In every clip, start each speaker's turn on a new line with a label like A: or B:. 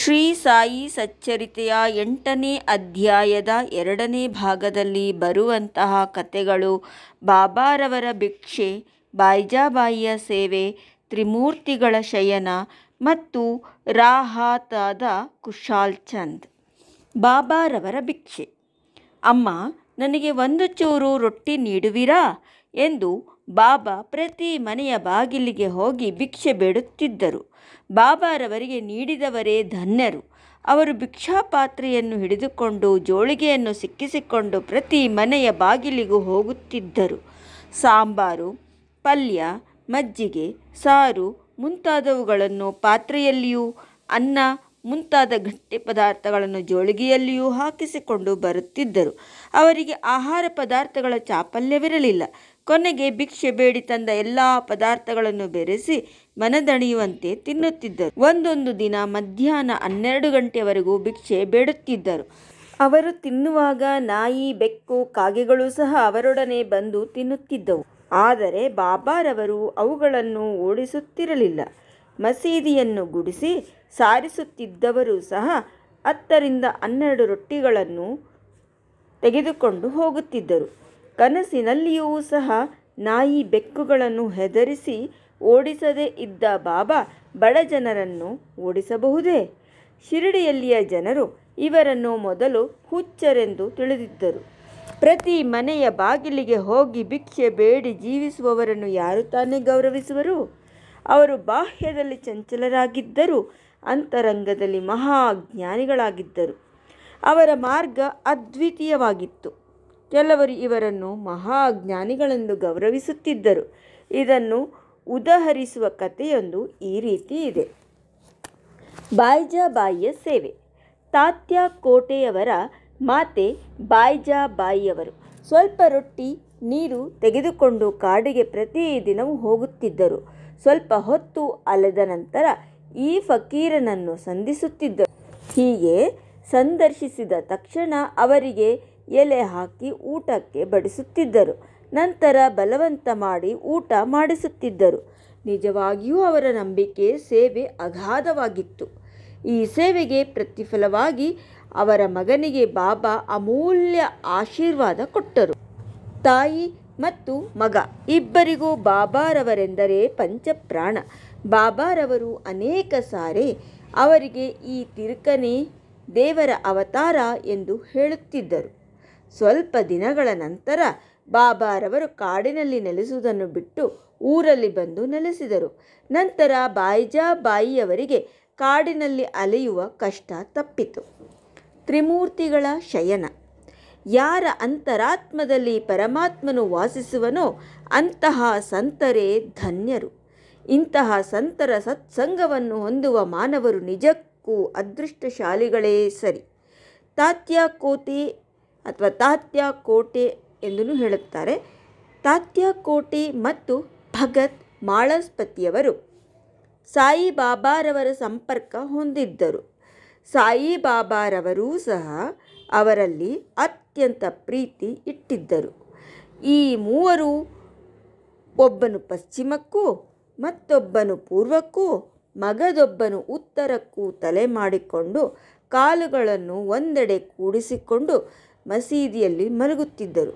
A: ಶ್ರೀ ಸಾಯಿ ಸಚ್ಚರಿತೆಯ ಎಂಟನೇ ಅಧ್ಯಾಯದ ಎರಡನೇ ಭಾಗದಲ್ಲಿ ಬರುವಂತಹ ಕಥೆಗಳು ಬಾಬಾರವರ ಭಿಕ್ಷೆ ಬಾಯ್ಜಾಬಾಯಿಯ ಸೇವೆ ತ್ರಿಮೂರ್ತಿಗಳ ಶಯನ ಮತ್ತು ರಾಹತಾದ ಕುಶಾಲ್ ಚಂದ್ ಬಾಬಾರವರ ಭಿಕ್ಷೆ ಅಮ್ಮ ನನಗೆ ಒಂದು ಚೂರು ರೊಟ್ಟಿ ನೀಡುವಿರಾ ಎಂದು ಬಾಬಾ ಪ್ರತಿ ಮನೆಯ ಬಾಗಿಲಿಗೆ ಹೋಗಿ ಭಿಕ್ಷೆ ಬೇಡುತ್ತಿದ್ದರು ಬಾಬಾರವರಿಗೆ ನೀಡಿದವರೇ ಧನ್ಯರು ಅವರು ಭಿಕ್ಷಾಪಾತ್ರೆಯನ್ನು ಹಿಡಿದುಕೊಂಡು ಜೋಳಿಗೆಯನ್ನು ಸಿಕ್ಕಿಸಿಕೊಂಡು ಪ್ರತಿ ಮನೆಯ ಬಾಗಿಲಿಗೂ ಹೋಗುತ್ತಿದ್ದರು ಸಾಂಬಾರು ಪಲ್ಯ ಮಜ್ಜಿಗೆ ಸಾರು ಮುಂತಾದವುಗಳನ್ನು ಪಾತ್ರೆಯಲ್ಲಿಯೂ ಅನ್ನ ಮುಂತಾದ ಗಟ್ಟಿ ಪದಾರ್ಥಗಳನ್ನು ಜೋಳಿಗೆಯಲ್ಲಿಯೂ ಹಾಕಿಸಿಕೊಂಡು ಬರುತ್ತಿದ್ದರು ಅವರಿಗೆ ಆಹಾರ ಪದಾರ್ಥಗಳ ಚಾಪಲ್ಯವಿರಲಿಲ್ಲ ಕೊನೆಗೆ ಭಿಕ್ಷೆ ಬೇಡಿ ತಂದ ಎಲ್ಲ ಪದಾರ್ಥಗಳನ್ನು ಬೆರೆಸಿ ಮನದಣಿಯುವಂತೆ ತಿನ್ನುತ್ತಿದ್ದರು ಒಂದೊಂದು ದಿನ ಮಧ್ಯಾಹ್ನ ಹನ್ನೆರಡು ಗಂಟೆವರೆಗೂ ಭಿಕ್ಷೆ ಬೇಡುತ್ತಿದ್ದರು ಅವರು ತಿನ್ನುವಾಗ ನಾಯಿ ಬೆಕ್ಕು ಕಾಗೆಗಳು ಸಹ ಅವರೊಡನೆ ಬಂದು ತಿನ್ನುತ್ತಿದ್ದವು ಆದರೆ ಬಾಬಾರವರು ಅವುಗಳನ್ನು ಓಡಿಸುತ್ತಿರಲಿಲ್ಲ ಮಸೀದಿಯನ್ನು ಗುಡಿಸಿ ಸಾರಿಸುತ್ತಿದ್ದವರು ಸಹ ಹತ್ತರಿಂದ ಹನ್ನೆರಡು ರೊಟ್ಟಿಗಳನ್ನು ತೆಗೆದುಕೊಂಡು ಹೋಗುತ್ತಿದ್ದರು ಕನಸಿನಲ್ಲಿಯೂ ಸಹ ನಾಯಿ ಬೆಕ್ಕುಗಳನ್ನು ಹೆದರಿಸಿ ಓಡಿಸದೇ ಇದ್ದ ಬಾಬಾ ಬಡ ಜನರನ್ನು ಓಡಿಸಬಹುದೇ ಶಿರಡಿಯಲ್ಲಿಯ ಜನರು ಇವರನ್ನು ಮೊದಲು ಹುಚ್ಚರೆಂದು ತಿಳಿದಿದ್ದರು ಪ್ರತಿ ಮನೆಯ ಬಾಗಿಲಿಗೆ ಹೋಗಿ ಭಿಕ್ಷೆ ಬೇಡಿ ಜೀವಿಸುವವರನ್ನು ಯಾರು ತಾನೇ ಗೌರವಿಸುವರು ಅವರು ಬಾಹ್ಯದಲ್ಲಿ ಚಂಚಲರಾಗಿದ್ದರು ಅಂತರಂಗದಲ್ಲಿ ಮಹಾಜ್ಞಾನಿಗಳಾಗಿದ್ದರು ಅವರ ಮಾರ್ಗ ಅದ್ವಿತೀಯವಾಗಿತ್ತು ಕೆಲವರು ಇವರನ್ನು ಮಹಾಜ್ಞಾನಿಗಳೆಂದು ಗೌರವಿಸುತ್ತಿದ್ದರು ಇದನ್ನು ಉದಾಹರಿಸುವ ಕಥೆಯೊಂದು ಈ ರೀತಿ ಇದೆ ಬಾಯ್ಜಾಬಾಯಿಯ ಸೇವೆ ತಾತ್ಯ ಕೋಟೆಯವರ ಮಾತೆ ಬಾಯ್ಜಾಬಾಯಿಯವರು ಸ್ವಲ್ಪ ರೊಟ್ಟಿ ನೀರು ತೆಗೆದುಕೊಂಡು ಕಾಡಿಗೆ ಪ್ರತಿದಿನವೂ ಹೋಗುತ್ತಿದ್ದರು ಸ್ವಲ್ಪ ಹೊತ್ತು ಅಲೆದ ನಂತರ ಈ ಫಕೀರನನ್ನು ಸಂಧಿಸುತ್ತಿದ್ದರು ಹೀಗೆ ಸಂದರ್ಶಿಸಿದ ತಕ್ಷಣ ಅವರಿಗೆ ಎಲೆ ಹಾಕಿ ಊಟಕ್ಕೆ ಬಡಿಸುತ್ತಿದ್ದರು ನಂತರ ಬಲವಂತ ಮಾಡಿ ಊಟ ಮಾಡಿಸುತ್ತಿದ್ದರು ನಿಜವಾಗಿಯೂ ಅವರ ನಂಬಿಕೆ ಸೇವೆ ಅಗಾಧವಾಗಿತ್ತು ಈ ಸೇವೆಗೆ ಪ್ರತಿಫಲವಾಗಿ ಅವರ ಮಗನಿಗೆ ಬಾಬಾ ಅಮೂಲ್ಯ ಆಶೀರ್ವಾದ ಕೊಟ್ಟರು ತಾಯಿ ಮತ್ತು ಮಗ ಇಬ್ಬರಿಗೂ ಬಾಬಾರವರೆಂದರೆ ಪಂಚಪ್ರಾಣ ಬಾಬಾರವರು ಅನೇಕ ಸಾರಿ ಅವರಿಗೆ ಈ ತಿರುಕನೇ ದೇವರ ಅವತಾರ ಎಂದು ಹೇಳುತ್ತಿದ್ದರು ಸ್ವಲ್ಪ ದಿನಗಳ ನಂತರ ಬಾಬಾರವರು ಕಾಡಿನಲ್ಲಿ ನೆಲೆಸುವುದನ್ನು ಬಿಟ್ಟು ಊರಲ್ಲಿ ಬಂದು ನೆಲೆಸಿದರು ನಂತರ ಬಾಯಿಜಾಬಾಯಿಯವರಿಗೆ ಕಾಡಿನಲ್ಲಿ ಅಲೆಯುವ ಕಷ್ಟ ತಪ್ಪಿತು ತ್ರಿಮೂರ್ತಿಗಳ ಶಯನ ಯಾರ ಅಂತರಾತ್ಮದಲ್ಲಿ ಪರಮಾತ್ಮನು ವಾಸಿಸುವನೋ ಅಂತಹ ಸಂತರೇ ಧನ್ಯರು ಇಂತಹ ಸಂತರ ಸತ್ಸಂಗವನ್ನು ಹೊಂದುವ ಮಾನವರು ನಿಜಕ್ಕೂ ಅದೃಷ್ಟಶಾಲಿಗಳೇ ಸರಿ ಕೋಟಿ ಅಥವಾ ತಾತ್ಯ ಕೋಟೆ ಎಂದು ಹೇಳುತ್ತಾರೆ ತಾತ್ಯ ಕೋಟಿ ಮತ್ತು ಭಗತ್ ಮಾಳಸ್ಪತಿಯವರು ಸಾಯಿಬಾಬಾರವರ ಸಂಪರ್ಕ ಹೊಂದಿದ್ದರು ಸಾಯಿಬಾಬಾರವರೂ ಸಹ ಅವರಲ್ಲಿ ಅತ್ಯಂತ ಪ್ರೀತಿ ಇಟ್ಟಿದ್ದರು ಈ ಮೂವರು ಒಬ್ಬನು ಪಶ್ಚಿಮಕ್ಕೂ ಮತ್ತೊಬ್ಬನು ಪೂರ್ವಕ್ಕೂ ಮಗದೊಬ್ಬನು ಉತ್ತರಕ್ಕೂ ತಲೆ ಮಾಡಿಕೊಂಡು ಕಾಲುಗಳನ್ನು ಒಂದೆಡೆ ಕೂಡಿಸಿಕೊಂಡು ಮಸೀದಿಯಲ್ಲಿ ಮಲಗುತ್ತಿದ್ದರು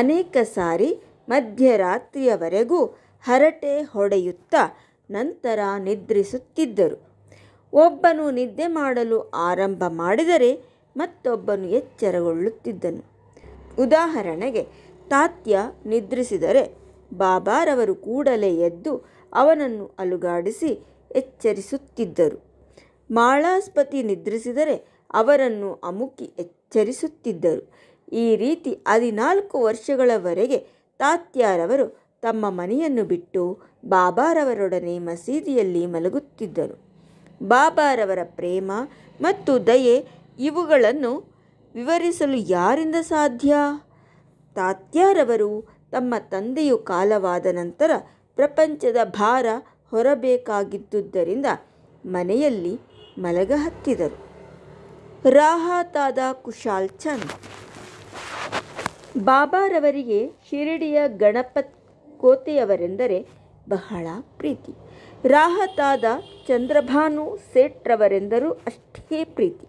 A: ಅನೇಕ ಸಾರಿ ಮಧ್ಯರಾತ್ರಿಯವರೆಗೂ ಹರಟೆ ಹೊಡೆಯುತ್ತಾ ನಂತರ ನಿದ್ರಿಸುತ್ತಿದ್ದರು ಒಬ್ಬನು ನಿದ್ದೆ ಮಾಡಲು ಆರಂಭ ಮಾಡಿದರೆ ಮತ್ತೊಬ್ಬನು ಎಚ್ಚರಗೊಳ್ಳುತ್ತಿದ್ದನು ಉದಾಹರಣೆಗೆ ತಾತ್ಯ ನಿದ್ರಿಸಿದರೆ ಬಾಬಾರವರು ಕೂಡಲೇ ಎದ್ದು ಅವನನ್ನು ಅಲುಗಾಡಿಸಿ ಎಚ್ಚರಿಸುತ್ತಿದ್ದರು ಮಾಳಾಸ್ಪತಿ ನಿದ್ರಿಸಿದರೆ ಅವರನ್ನು ಅಮುಕಿ ಎಚ್ಚರಿಸುತ್ತಿದ್ದರು ಈ ರೀತಿ ಹದಿನಾಲ್ಕು ವರ್ಷಗಳವರೆಗೆ ತಾತ್ಯಾರವರು ತಮ್ಮ ಮನೆಯನ್ನು ಬಿಟ್ಟು ಬಾಬಾರವರೊಡನೆ ಮಸೀದಿಯಲ್ಲಿ ಮಲಗುತ್ತಿದ್ದರು ಬಾಬಾರವರ ಪ್ರೇಮ ಮತ್ತು ದಯೆ ಇವುಗಳನ್ನು ವಿವರಿಸಲು ಯಾರಿಂದ ಸಾಧ್ಯ ತಾತ್ಯಾರವರು ತಮ್ಮ ತಂದೆಯು ಕಾಲವಾದ ನಂತರ ಪ್ರಪಂಚದ ಭಾರ ಹೊರಬೇಕಾಗಿದ್ದುದರಿಂದ ಮನೆಯಲ್ಲಿ ಮಲಗ ಹತ್ತಿದರು ರಾಹತಾದ ಕುಶಾಲ್ ಚಂದ್ ಬಾಬಾರವರಿಗೆ ಶಿರಡಿಯ ಗಣಪತ್ ಕೋತೆಯವರೆಂದರೆ ಬಹಳ ಪ್ರೀತಿ ರಾಹತಾದ ಚಂದ್ರಭಾನು ಸೇಠ್ರವರೆಂದರೂ ಅಷ್ಟೇ ಪ್ರೀತಿ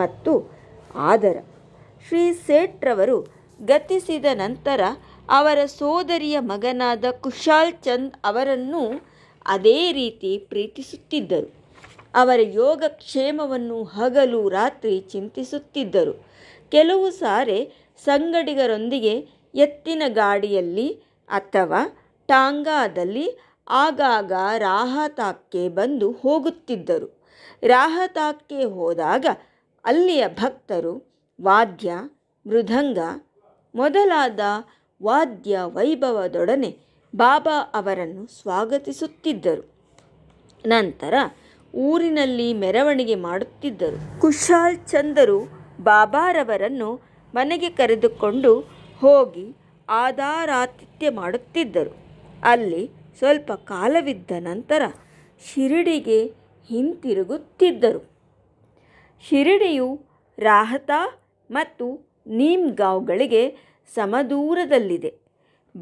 A: ಮತ್ತು ಆದರ ಶ್ರೀ ಸೇಠ್ರವರು ಗತಿಸಿದ ನಂತರ ಅವರ ಸೋದರಿಯ ಮಗನಾದ ಕುಶಾಲ್ ಚಂದ್ ಅವರನ್ನೂ ಅದೇ ರೀತಿ ಪ್ರೀತಿಸುತ್ತಿದ್ದರು ಅವರ ಯೋಗಕ್ಷೇಮವನ್ನು ಹಗಲು ರಾತ್ರಿ ಚಿಂತಿಸುತ್ತಿದ್ದರು ಕೆಲವು ಸಾರಿ ಸಂಗಡಿಗರೊಂದಿಗೆ ಎತ್ತಿನ ಗಾಡಿಯಲ್ಲಿ ಅಥವಾ ಟಾಂಗಾದಲ್ಲಿ ಆಗಾಗ ರಾಹತಾಕ್ಕೆ ಬಂದು ಹೋಗುತ್ತಿದ್ದರು ರಾಹತಾಕ್ಕೆ ಹೋದಾಗ ಅಲ್ಲಿಯ ಭಕ್ತರು ವಾದ್ಯ ಮೃದಂಗ ಮೊದಲಾದ ವಾದ್ಯ ವೈಭವದೊಡನೆ ಬಾಬಾ ಅವರನ್ನು ಸ್ವಾಗತಿಸುತ್ತಿದ್ದರು ನಂತರ ಊರಿನಲ್ಲಿ ಮೆರವಣಿಗೆ ಮಾಡುತ್ತಿದ್ದರು ಕುಶಾಲ್ ಚಂದರು ಬಾಬಾರವರನ್ನು ಮನೆಗೆ ಕರೆದುಕೊಂಡು ಹೋಗಿ ಆಧಾರಾತಿಥ್ಯ ಮಾಡುತ್ತಿದ್ದರು ಅಲ್ಲಿ ಸ್ವಲ್ಪ ಕಾಲವಿದ್ದ ನಂತರ ಶಿರಡಿಗೆ ಹಿಂತಿರುಗುತ್ತಿದ್ದರು ಶಿರಡಿಯು ರಾಹತಾ ಮತ್ತು ನೀಮ್ಗಾವ್ಗಳಿಗೆ ಸಮದೂರದಲ್ಲಿದೆ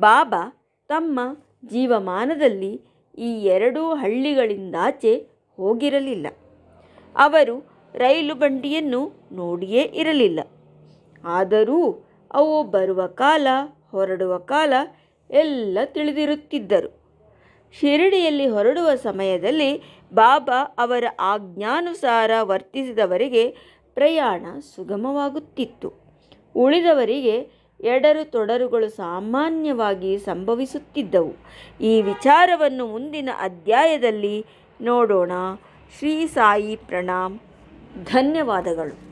A: ಬಾಬಾ ತಮ್ಮ ಜೀವಮಾನದಲ್ಲಿ ಈ ಎರಡೂ ಹಳ್ಳಿಗಳಿಂದಾಚೆ ಹೋಗಿರಲಿಲ್ಲ ಅವರು ರೈಲು ಬಂಡಿಯನ್ನು ನೋಡಿಯೇ ಇರಲಿಲ್ಲ ಆದರೂ ಅವು ಬರುವ ಕಾಲ ಹೊರಡುವ ಕಾಲ ಎಲ್ಲ ತಿಳಿದಿರುತ್ತಿದ್ದರು ಶಿರಡಿಯಲ್ಲಿ ಹೊರಡುವ ಸಮಯದಲ್ಲಿ ಬಾಬಾ ಅವರ ಆಜ್ಞಾನುಸಾರ ವರ್ತಿಸಿದವರಿಗೆ ಪ್ರಯಾಣ ಸುಗಮವಾಗುತ್ತಿತ್ತು ಉಳಿದವರಿಗೆ ಎಡರು ತೊಡರುಗಳು ಸಾಮಾನ್ಯವಾಗಿ ಸಂಭವಿಸುತ್ತಿದ್ದವು ಈ ವಿಚಾರವನ್ನು ಮುಂದಿನ ಅಧ್ಯಾಯದಲ್ಲಿ ನೋಡೋಣ ಶ್ರೀ ಸಾಯಿ ಪ್ರಣಾಮ್ ಧನ್ಯವಾದಗಳು